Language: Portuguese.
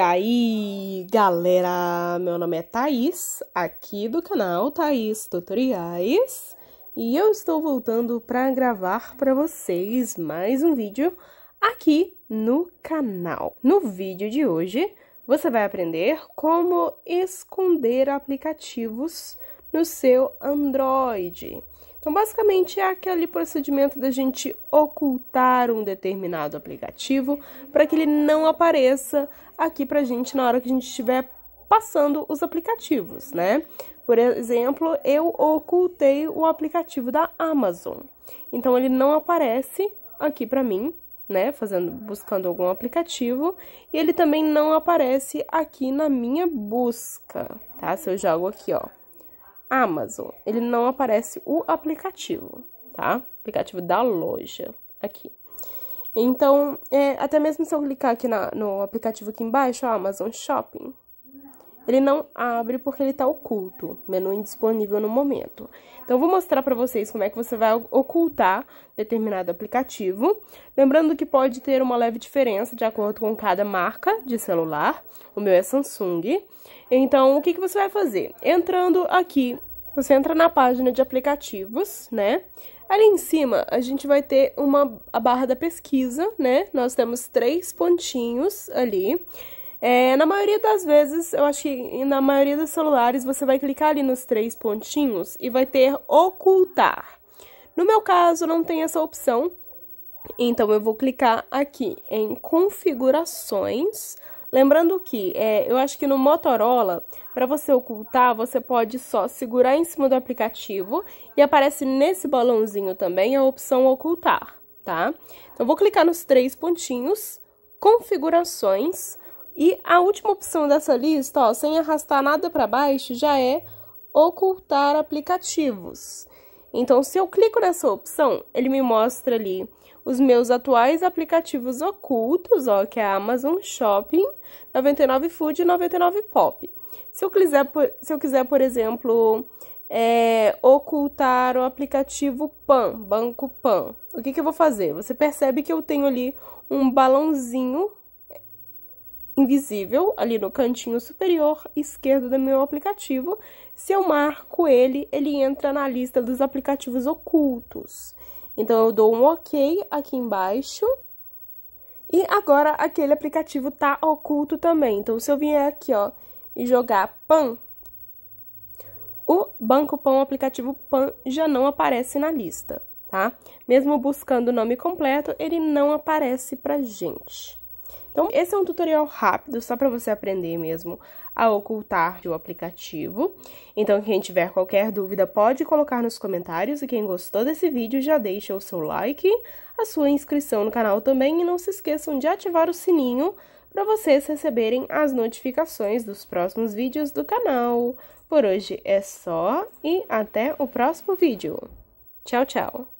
aí, galera? Meu nome é Thaís, aqui do canal Thaís Tutoriais, e eu estou voltando para gravar para vocês mais um vídeo aqui no canal. No vídeo de hoje, você vai aprender como esconder aplicativos no seu Android. Então, basicamente, é aquele procedimento da gente ocultar um determinado aplicativo para que ele não apareça aqui para a gente na hora que a gente estiver passando os aplicativos, né? Por exemplo, eu ocultei o aplicativo da Amazon. Então, ele não aparece aqui para mim, né? Fazendo, buscando algum aplicativo. E ele também não aparece aqui na minha busca, tá? Se eu jogo aqui, ó Amazon. Ele não aparece o aplicativo, tá? Aplicativo da loja aqui. Então, é, até mesmo se eu clicar aqui na, no aplicativo aqui embaixo, ó, Amazon Shopping, ele não abre porque ele está oculto, menu indisponível no momento. Então, vou mostrar para vocês como é que você vai ocultar determinado aplicativo. Lembrando que pode ter uma leve diferença de acordo com cada marca de celular. O meu é Samsung. Então, o que, que você vai fazer? Entrando aqui, você entra na página de aplicativos, né? Ali em cima, a gente vai ter uma, a barra da pesquisa, né? Nós temos três pontinhos ali. É, na maioria das vezes, eu acho que na maioria dos celulares, você vai clicar ali nos três pontinhos e vai ter ocultar. No meu caso, não tem essa opção, então eu vou clicar aqui em configurações. Lembrando que é, eu acho que no Motorola, para você ocultar, você pode só segurar em cima do aplicativo e aparece nesse balãozinho também a opção ocultar, tá? Então vou clicar nos três pontinhos, configurações, e a última opção dessa lista, ó, sem arrastar nada para baixo, já é ocultar aplicativos. Então, se eu clico nessa opção, ele me mostra ali os meus atuais aplicativos ocultos, ó, que é a Amazon Shopping, 99 Food e 99 Pop. Se eu quiser, por, se eu quiser, por exemplo, é, ocultar o aplicativo PAN, Banco PAN, o que, que eu vou fazer? Você percebe que eu tenho ali um balãozinho invisível ali no cantinho superior esquerdo do meu aplicativo. Se eu marco ele, ele entra na lista dos aplicativos ocultos. Então eu dou um OK aqui embaixo. E agora aquele aplicativo tá oculto também. Então se eu vier aqui, ó, e jogar PAN, o Banco PAN, o aplicativo PAN já não aparece na lista, tá? Mesmo buscando o nome completo, ele não aparece pra gente. Então, esse é um tutorial rápido, só para você aprender mesmo a ocultar o aplicativo. Então, quem tiver qualquer dúvida, pode colocar nos comentários. E quem gostou desse vídeo, já deixa o seu like, a sua inscrição no canal também. E não se esqueçam de ativar o sininho para vocês receberem as notificações dos próximos vídeos do canal. Por hoje é só e até o próximo vídeo. Tchau, tchau!